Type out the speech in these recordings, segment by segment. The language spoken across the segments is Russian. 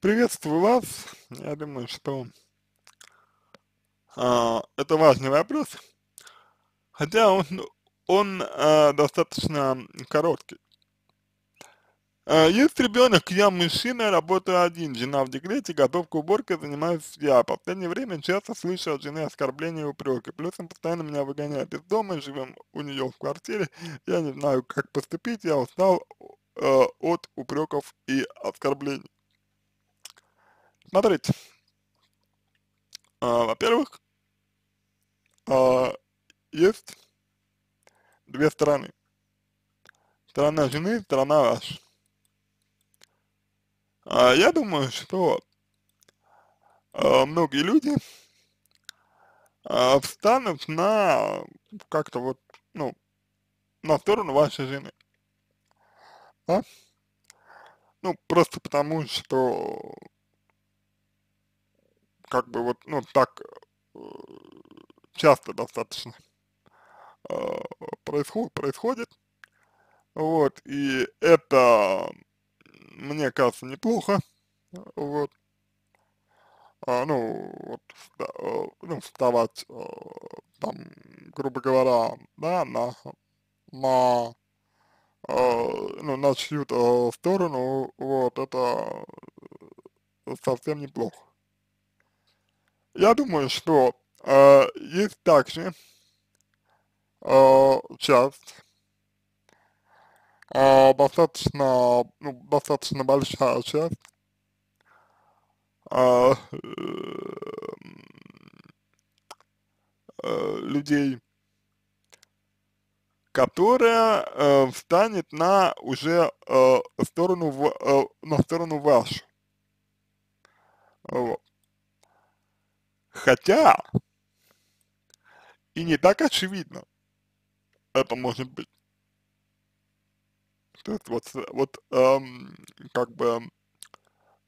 Приветствую вас. Я думаю, что э, это важный вопрос, хотя он, он э, достаточно короткий. Э, есть ребенок, я мужчина, работаю один, жена в декрете, готовка, уборка, занимаюсь я. В последнее время часто слышу от жены оскорбления и упреки. Плюс он постоянно меня выгоняет из дома, живем у нее в квартире. Я не знаю, как поступить, я устал э, от упреков и оскорблений. Смотрите, а, во-первых, а, есть две стороны. Сторона жены, сторона ваша. А я думаю, что многие люди а, встанут на как-то вот, ну, на сторону вашей жены. Да? Ну, просто потому, что как бы вот, ну, так э, часто достаточно э, происход происходит, вот, и это, мне кажется, неплохо, вот, а, ну, вот, э, ну, вставать, там, грубо говоря, да, на, на, ну, на чью-то сторону, вот, это совсем неплохо. Я думаю, что э, есть также э, часть, э, достаточно, ну, достаточно большая часть э, э, людей, которая э, встанет на уже э, сторону в, э, на сторону вашу. Вот. Хотя и не так очевидно это может быть. То есть вот, вот эм, как бы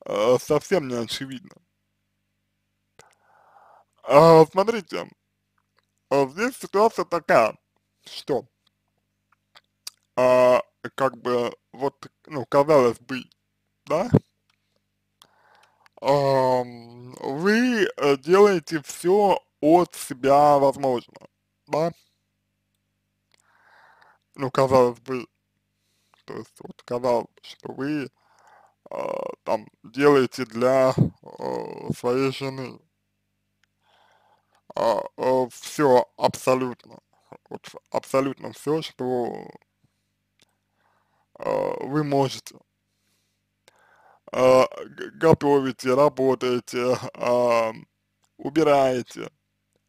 э, совсем не очевидно. Э, смотрите, э, здесь ситуация такая, что э, как бы вот, ну, казалось бы, да, делаете все от себя возможно, да? Ну, казалось бы, то есть вот казалось бы, что вы э, там делаете для э, своей жены э, а, э, все абсолютно, вот абсолютно все, что э, вы можете. Э, готовите, работаете, э, убираете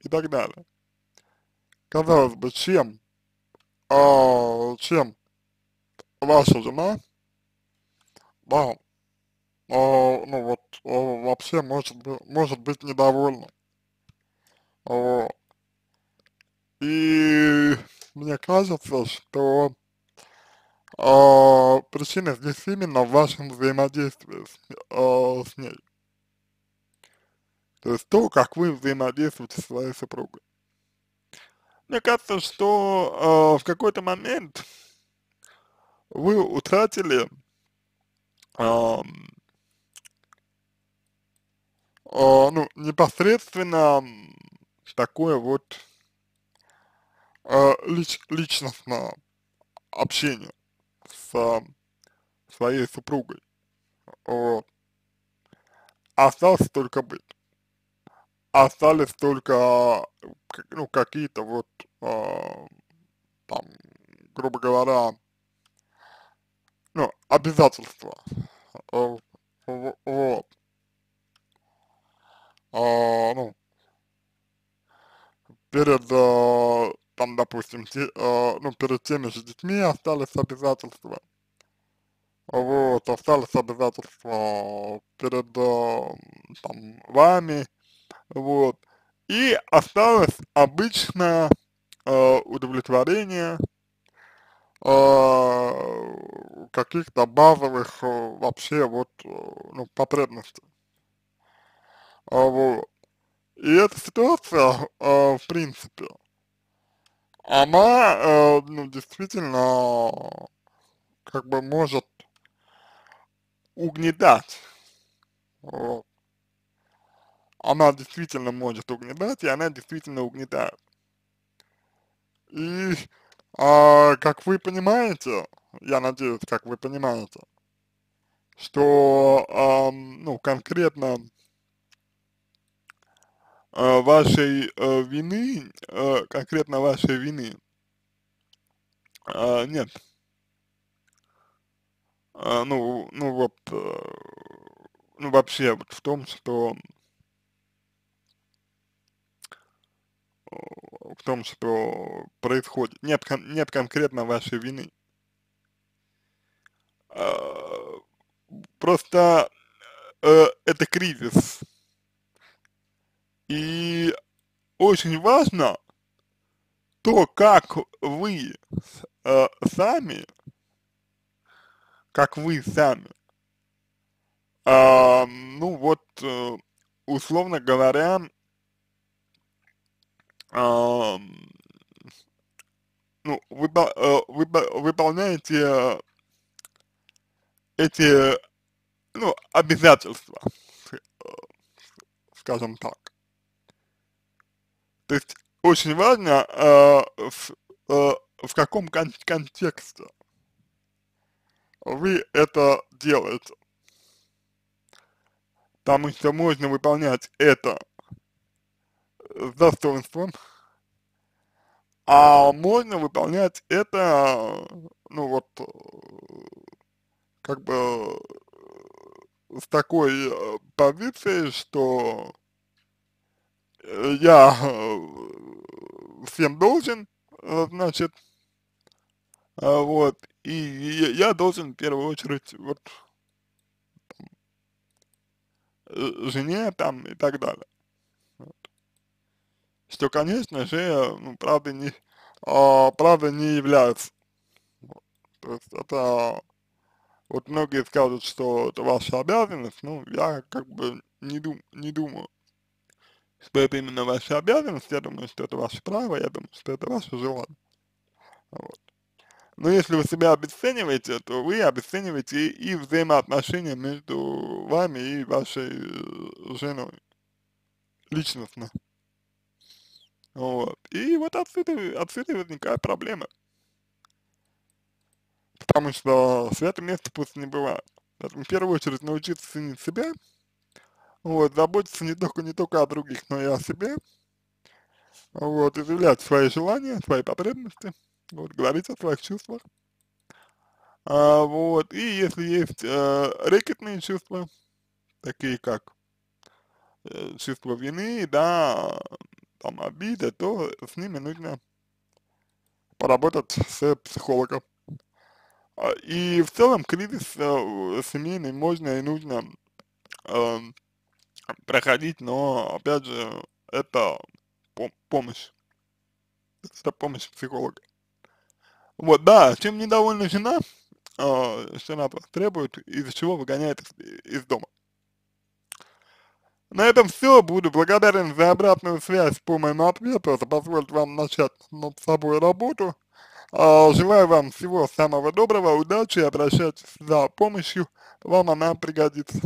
и так далее. Казалось бы, чем, а, чем ваша жена да, о, а, ну вот, о, а, вообще может, может быть недовольна. О. А, и мне кажется, что о, причина здесь именно в вашем взаимодействии с, о, с ней. То есть то, как вы взаимодействуете со своей супругой. Мне кажется, что э, в какой-то момент вы утратили э, э, ну, непосредственно такое вот э, лич, личностное общение с э, своей супругой. Вот. Остался только быть остались только, ну, какие-то вот, э, там, грубо говоря, ну, обязательства, э, вот, э, ну, перед, э, там, допустим, те, э, ну, перед теми же детьми остались обязательства, вот, остались обязательства перед, э, там, вами, вот, и осталось обычное э, удовлетворение э, каких-то базовых э, вообще вот, э, ну, потребностей. А, вот. И эта ситуация, э, в принципе, она, э, ну, действительно, как бы может угнетать. Вот она действительно может угнетать, и она действительно угнетает. И, а, как вы понимаете, я надеюсь, как вы понимаете, что, а, ну, конкретно а, вашей а, вины, а, конкретно вашей вины а, нет. А, ну, ну вот, ну вообще вот в том, что том, что происходит. Нет, кон нет конкретно вашей вины. А, просто э, это кризис. И очень важно то, как вы э, сами, как вы сами, а, ну вот, э, условно говоря, ну, выпо э, выпо выполняете э, эти, ну, обязательства, э, скажем так. То есть очень важно, в, в каком кон контексте вы это делаете. Потому что можно выполнять это с достоинством, а можно выполнять это, ну вот, э, как бы э, с такой э, позиции, что я всем должен, значит, вот, и я должен в первую очередь вот жене там и так далее что, конечно же, ну, правда не, а, правда не является. Вот. То есть это, вот многие скажут, что это ваша обязанность, ну, я как бы не, дум, не думаю, что это именно ваша обязанность, я думаю, что это ваше право, я думаю, что это ваше желание. Вот. Но если вы себя обесцениваете, то вы обесцениваете и, и взаимоотношения между вами и вашей э, женой личностно. Вот. И вот отсюда, отсюда возникает проблема. Потому что святое место пусто не бывает. Поэтому в первую очередь научиться ценить себя, вот, заботиться не только, не только о других, но и о себе, вот, изъявлять свои желания, свои потребности, вот, говорить о своих чувствах, а, вот, и если есть э, рэкетные чувства, такие как э, чувство вины, да, там обиды, то с ними нужно поработать с психологом. А, и в целом кризис э, семейный можно и нужно э, проходить, но опять же это помощь. Это помощь психолога. Вот, да, чем недовольна жена, э, что она требует, из-за чего выгоняет из, из дома. На этом все. Буду благодарен за обратную связь по моему ответу. Это позволит вам начать над собой работу. А, желаю вам всего самого доброго, удачи, и обращайтесь за помощью, вам она пригодится.